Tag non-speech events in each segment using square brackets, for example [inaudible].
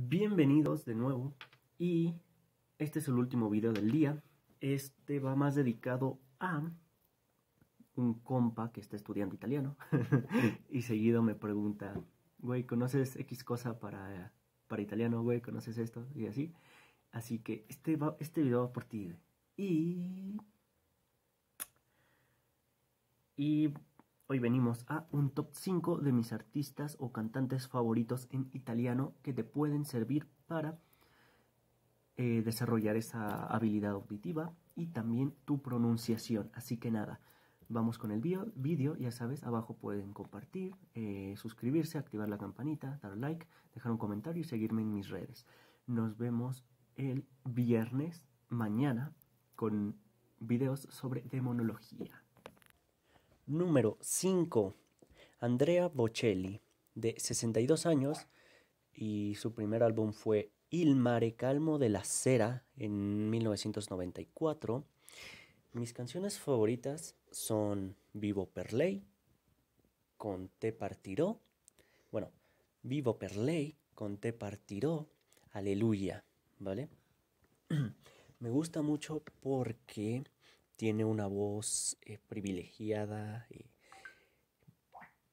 Bienvenidos de nuevo y este es el último video del día. Este va más dedicado a un compa que está estudiando italiano [laughs] y seguido me pregunta, güey, ¿conoces X cosa para, para italiano, güey? ¿Conoces esto? Y así. Así que este, va, este video va por ti. Y... Y Hoy venimos a un top 5 de mis artistas o cantantes favoritos en italiano que te pueden servir para eh, desarrollar esa habilidad auditiva y también tu pronunciación. Así que nada, vamos con el vídeo. Ya sabes, abajo pueden compartir, eh, suscribirse, activar la campanita, dar like, dejar un comentario y seguirme en mis redes. Nos vemos el viernes mañana con videos sobre demonología. Número 5. Andrea Bocelli, de 62 años, y su primer álbum fue Il Mare Calmo de la Cera en 1994. Mis canciones favoritas son Vivo per Lei con Te Partiró. Bueno, Vivo per Lei con Te Partiró. Aleluya, ¿vale? [clears throat] Me gusta mucho porque tiene una voz eh, privilegiada, y eh,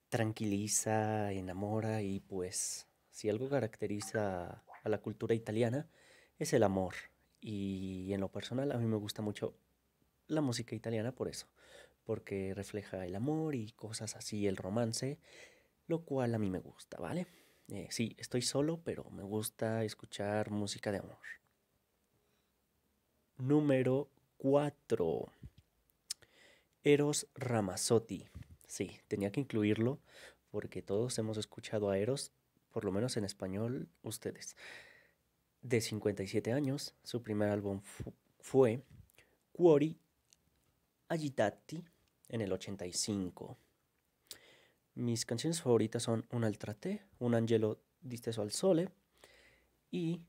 tranquiliza, enamora y pues si algo caracteriza a la cultura italiana es el amor. Y en lo personal a mí me gusta mucho la música italiana por eso, porque refleja el amor y cosas así, el romance, lo cual a mí me gusta, ¿vale? Eh, sí, estoy solo, pero me gusta escuchar música de amor. Número 4. Eros Ramazzotti. Sí, tenía que incluirlo porque todos hemos escuchado a Eros, por lo menos en español, ustedes. De 57 años, su primer álbum fue Cuori Agitati en el 85. Mis canciones favoritas son Un Altrate, Un Angelo Disteso al Sole y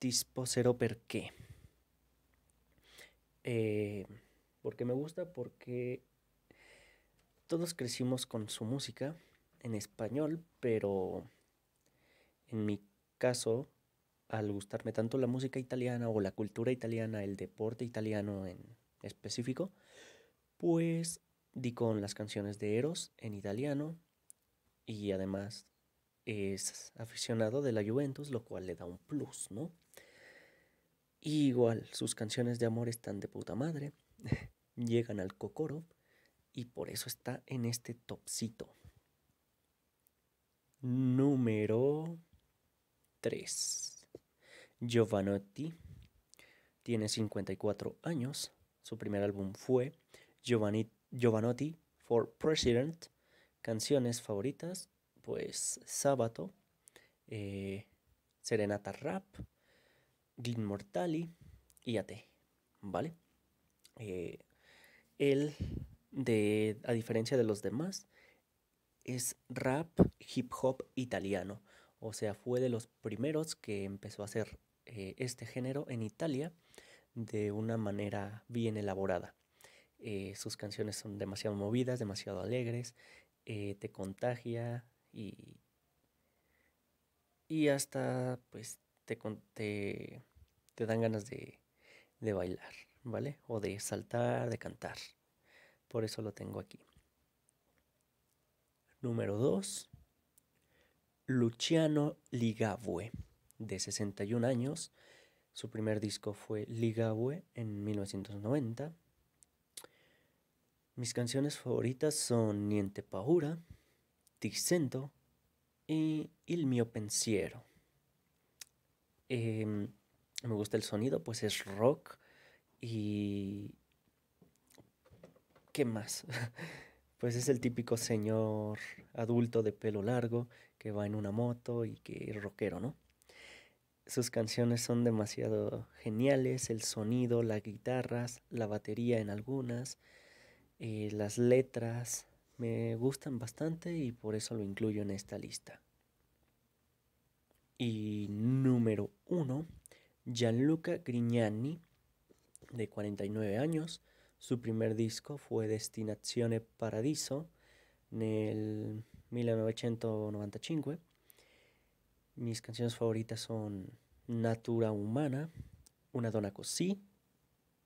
Disposero Perché. Eh, porque me gusta, porque todos crecimos con su música en español, pero en mi caso, al gustarme tanto la música italiana o la cultura italiana, el deporte italiano en específico, pues di con las canciones de Eros en italiano y además es aficionado de la Juventus, lo cual le da un plus, ¿no? igual, sus canciones de amor están de puta madre, [laughs] llegan al cocoro y por eso está en este topcito. Número 3. Giovanotti tiene 54 años. Su primer álbum fue Giovanni, Giovanotti for President. Canciones favoritas, pues Sábado, eh, Serenata Rap, Mortali y Ate ¿vale? Eh, él, de, a diferencia de los demás, es rap hip hop italiano. O sea, fue de los primeros que empezó a hacer eh, este género en Italia de una manera bien elaborada. Eh, sus canciones son demasiado movidas, demasiado alegres, te contagia y, y hasta pues te, dan ganas de, bailar, ¿vale? O de saltar, de cantar. Por eso lo tengo aquí. Número 2. Luciano Ligabue, de 61 años. Su primer disco fue Ligabue en 1990. Mis canciones favoritas son Niente Paura, Ticento y Il mio pensiero. Em, me gusta el sonido, pues es rock y... ¿Qué más? [laughs] pues es el típico señor adulto de pelo largo que va en una moto y que es rockero, ¿no? Sus canciones son demasiado geniales, el sonido, las guitarras, la batería en algunas, eh, las letras, me gustan bastante y por eso lo incluyo en esta lista. Y número uno, Gianluca Grignani, de 49 años. Su primer disco fue Destinazione Paradiso en el 1995. Mis canciones favoritas son Natura Humana, Una Dona Così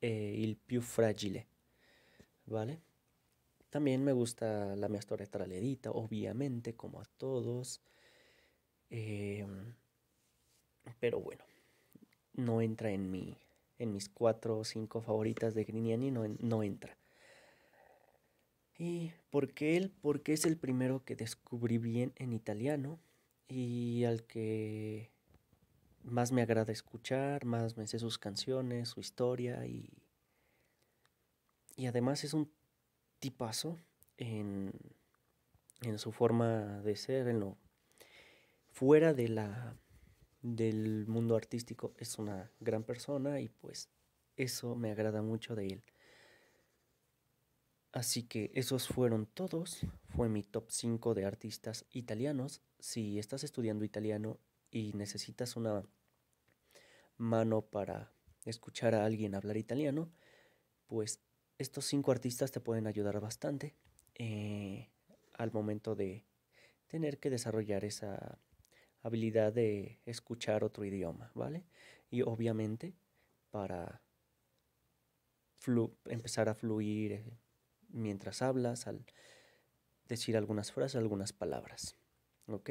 e Il Più Fragile. ¿Vale? También me gusta la mia storia traledita, obviamente, como a todos. Em, pero bueno, no entra en mi en mis cuatro o cinco favoritas de Grignani no, no entra. ¿Y por qué él? Porque es el primero que descubrí bien en italiano y al que más me agrada escuchar, más me sé sus canciones, su historia y, y además es un tipazo en, en su forma de ser, en lo fuera de la del mundo artístico, es una gran persona y pues eso me agrada mucho de él. Así que esos fueron todos. Fue mi top 5 de artistas italianos. Si estás estudiando italiano y necesitas una mano para escuchar a alguien hablar italiano, pues estos 5 artistas te pueden ayudar bastante eh, al momento de tener que desarrollar esa habilidad de escuchar otro idioma, ¿vale? Y obviamente para empezar a fluir eh, mientras hablas, al decir algunas frases, algunas palabras, ¿ok?